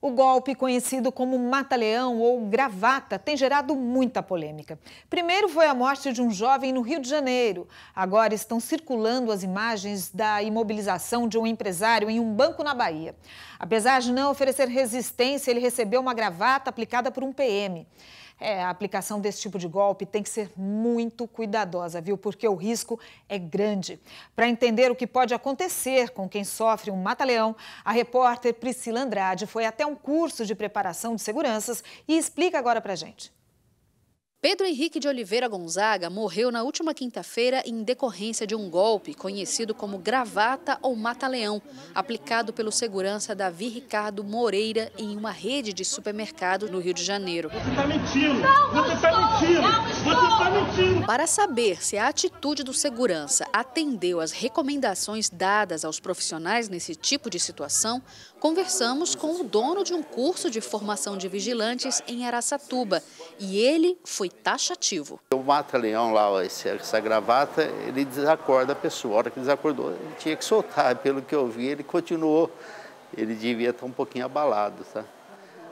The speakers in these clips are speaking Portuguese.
O golpe, conhecido como mata-leão ou gravata, tem gerado muita polêmica. Primeiro foi a morte de um jovem no Rio de Janeiro. Agora estão circulando as imagens da imobilização de um empresário em um banco na Bahia. Apesar de não oferecer resistência, ele recebeu uma gravata aplicada por um PM. É, a aplicação desse tipo de golpe tem que ser muito cuidadosa, viu? Porque o risco é grande. Para entender o que pode acontecer com quem sofre um mata-leão, a repórter Priscila Andrade foi até um curso de preparação de seguranças e explica agora para gente. Pedro Henrique de Oliveira Gonzaga morreu na última quinta-feira em decorrência de um golpe conhecido como gravata ou mata-leão, aplicado pelo segurança Davi Ricardo Moreira em uma rede de supermercado no Rio de Janeiro. Você está mentindo! Você está mentindo! Para saber se a atitude do segurança atendeu às recomendações dadas aos profissionais nesse tipo de situação, conversamos com o dono de um curso de formação de vigilantes em Araçatuba e ele foi taxativo. O mata-leão lá, essa gravata, ele desacorda a pessoa. A hora que desacordou, ele tinha que soltar. Pelo que eu vi, ele continuou. Ele devia estar um pouquinho abalado, tá?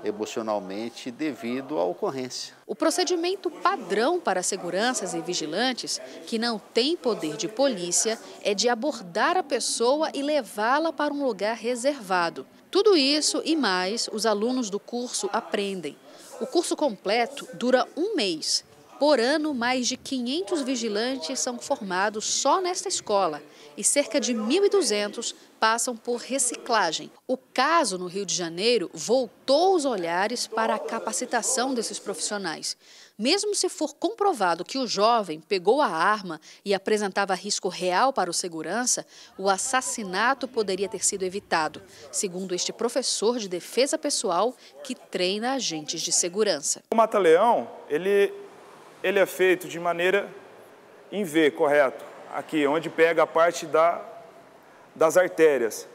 emocionalmente devido à ocorrência. O procedimento padrão para seguranças e vigilantes que não têm poder de polícia é de abordar a pessoa e levá-la para um lugar reservado. Tudo isso e mais os alunos do curso aprendem. O curso completo dura um mês. Por ano, mais de 500 vigilantes são formados só nesta escola e cerca de 1.200 passam por reciclagem. O caso no Rio de Janeiro voltou os olhares para a capacitação desses profissionais. Mesmo se for comprovado que o jovem pegou a arma e apresentava risco real para o segurança, o assassinato poderia ter sido evitado, segundo este professor de defesa pessoal que treina agentes de segurança. O mata-leão, ele, ele é feito de maneira em V, correto? aqui, onde pega a parte da, das artérias.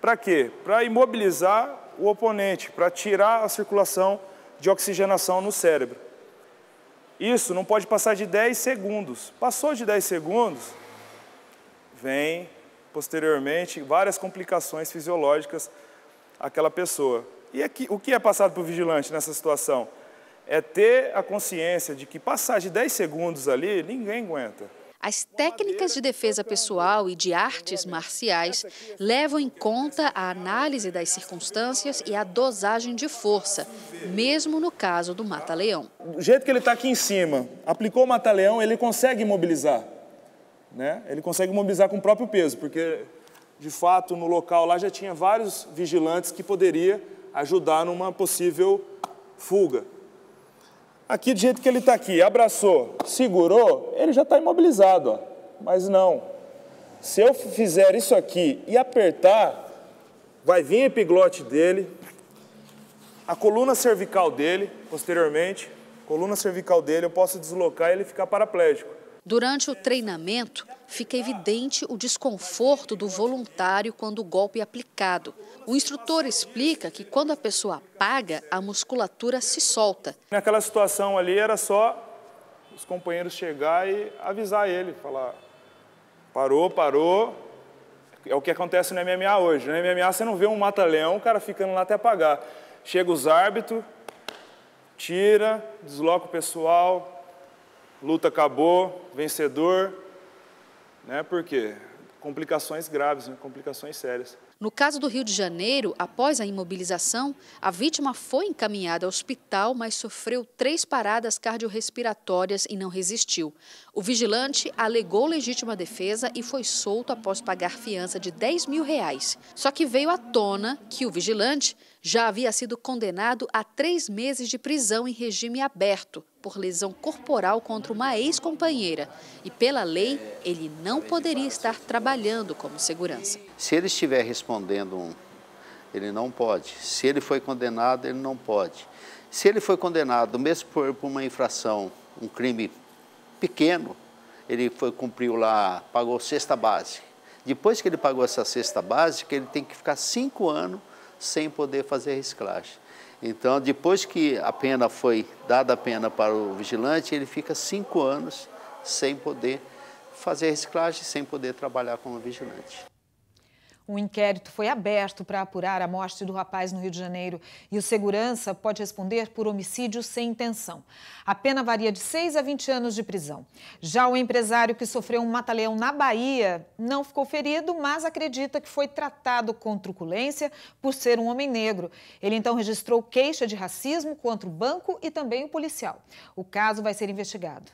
Para quê? Para imobilizar o oponente, para tirar a circulação de oxigenação no cérebro. Isso não pode passar de 10 segundos. Passou de 10 segundos, vem posteriormente várias complicações fisiológicas àquela pessoa. E aqui, é o que é passado para o vigilante nessa situação? É ter a consciência de que passar de 10 segundos ali, ninguém aguenta. As técnicas de defesa pessoal e de artes marciais levam em conta a análise das circunstâncias e a dosagem de força, mesmo no caso do mata-leão. Do jeito que ele está aqui em cima, aplicou o mata-leão, ele consegue mobilizar. Né? Ele consegue mobilizar com o próprio peso, porque de fato no local lá já tinha vários vigilantes que poderia ajudar numa possível fuga. Aqui, do jeito que ele está aqui, abraçou, segurou, ele já está imobilizado. Ó. Mas não. Se eu fizer isso aqui e apertar, vai vir a epiglote dele, a coluna cervical dele, posteriormente, coluna cervical dele, eu posso deslocar e ele ficar paraplégico. Durante o treinamento, fica evidente o desconforto do voluntário quando o golpe é aplicado. O instrutor explica que quando a pessoa apaga, a musculatura se solta. Naquela situação ali era só os companheiros chegar e avisar ele, falar parou, parou. É o que acontece no MMA hoje. No MMA você não vê um mata-leão, o cara ficando lá até apagar. Chega os árbitros, tira, desloca o pessoal, luta acabou, vencedor, né? Por quê? Complicações graves, né? complicações sérias. No caso do Rio de Janeiro, após a imobilização, a vítima foi encaminhada ao hospital, mas sofreu três paradas cardiorrespiratórias e não resistiu. O vigilante alegou legítima defesa e foi solto após pagar fiança de 10 mil reais. Só que veio à tona que o vigilante já havia sido condenado a três meses de prisão em regime aberto por lesão corporal contra uma ex-companheira e, pela lei, ele não poderia estar trabalhando como segurança. Se ele estiver respondendo um, ele não pode. Se ele foi condenado, ele não pode. Se ele foi condenado, mesmo por, por uma infração, um crime pequeno, ele foi cumpriu lá, pagou cesta básica. Depois que ele pagou essa cesta básica, ele tem que ficar cinco anos sem poder fazer reciclagem. Então, depois que a pena foi dada a pena para o vigilante, ele fica cinco anos sem poder fazer reciclagem, sem poder trabalhar como vigilante. Um inquérito foi aberto para apurar a morte do rapaz no Rio de Janeiro e o segurança pode responder por homicídio sem intenção. A pena varia de 6 a 20 anos de prisão. Já o empresário que sofreu um mataleão na Bahia não ficou ferido, mas acredita que foi tratado com truculência por ser um homem negro. Ele então registrou queixa de racismo contra o banco e também o policial. O caso vai ser investigado.